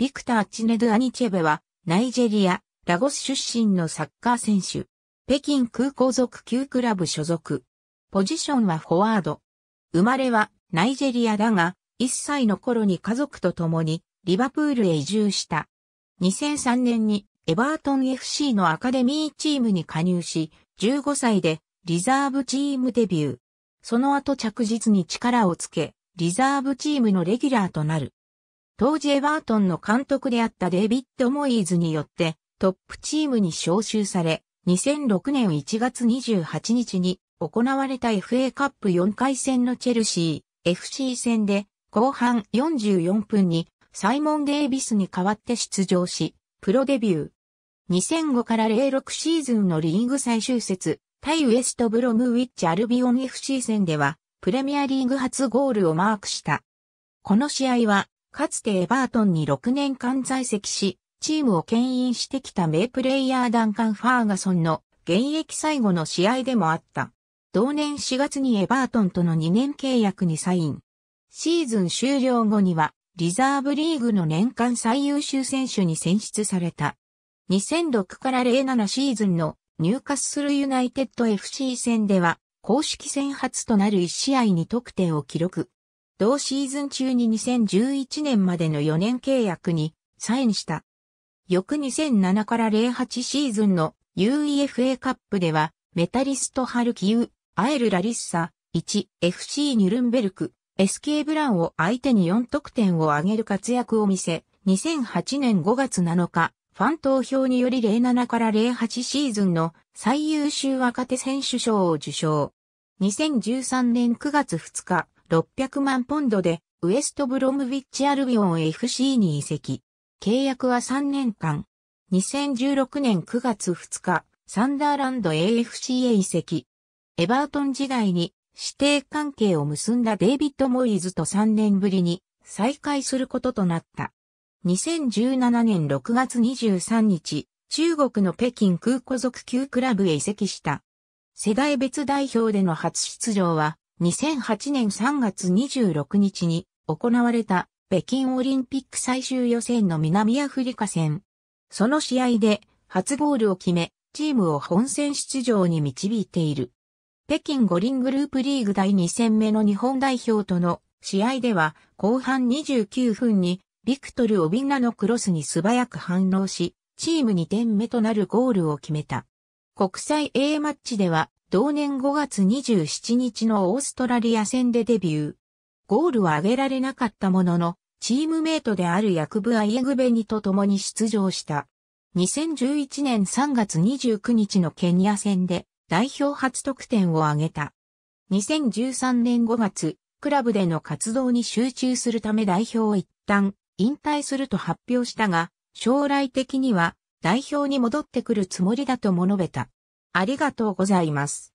ビクター・チネドゥ・アニチェベは、ナイジェリア、ラゴス出身のサッカー選手。北京空港属旧クラブ所属。ポジションはフォワード。生まれはナイジェリアだが、1歳の頃に家族と共にリバプールへ移住した。2003年にエバートン FC のアカデミーチームに加入し、15歳でリザーブチームデビュー。その後着実に力をつけ、リザーブチームのレギュラーとなる。当時エバートンの監督であったデビッド・モイーズによってトップチームに招集され、2006年1月28日に行われた FA カップ4回戦のチェルシー FC 戦で後半44分にサイモン・デイビスに代わって出場し、プロデビュー。2005から06シーズンのリーグ最終節、対ウエストブロムウィッチアルビオン FC 戦では、プレミアリーグ初ゴールをマークした。この試合は、かつてエバートンに6年間在籍し、チームを牽引してきた名プレイヤーダンカン・ファーガソンの現役最後の試合でもあった。同年4月にエバートンとの2年契約にサイン。シーズン終了後には、リザーブリーグの年間最優秀選手に選出された。2006から07シーズンの入荷するユナイテッド FC 戦では、公式戦初となる1試合に得点を記録。同シーズン中に2011年までの4年契約にサインした。翌2007から08シーズンの UEFA カップでは、メタリストハルキウ、アエル・ラリッサ、1、FC ニュルンベルク、SK ブランを相手に4得点を挙げる活躍を見せ、2008年5月7日、ファン投票により07から08シーズンの最優秀若手選手賞を受賞。2013年9月2日、600万ポンドで、ウエストブロムビッチアルビオン FC に移籍。契約は3年間。2016年9月2日、サンダーランド AFC へ移籍。エバートン時代に指定関係を結んだデイビッド・モイズと3年ぶりに再会することとなった。2017年6月23日、中国の北京空港属級クラブへ移籍した。世代別代表での初出場は2008年3月26日に行われた北京オリンピック最終予選の南アフリカ戦。その試合で初ゴールを決め、チームを本戦出場に導いている。北京五輪グループリーグ第2戦目の日本代表との試合では後半29分にビクトル・オビンナのクロスに素早く反応し、チーム2点目となるゴールを決めた。国際 A マッチでは同年5月27日のオーストラリア戦でデビュー。ゴールは挙げられなかったものの、チームメイトであるヤクブ・アイエグベニと共に出場した。2011年3月29日のケニア戦で代表初得点を挙げた。2013年5月、クラブでの活動に集中するため代表を一旦引退すると発表したが、将来的には代表に戻ってくるつもりだとも述べた。ありがとうございます。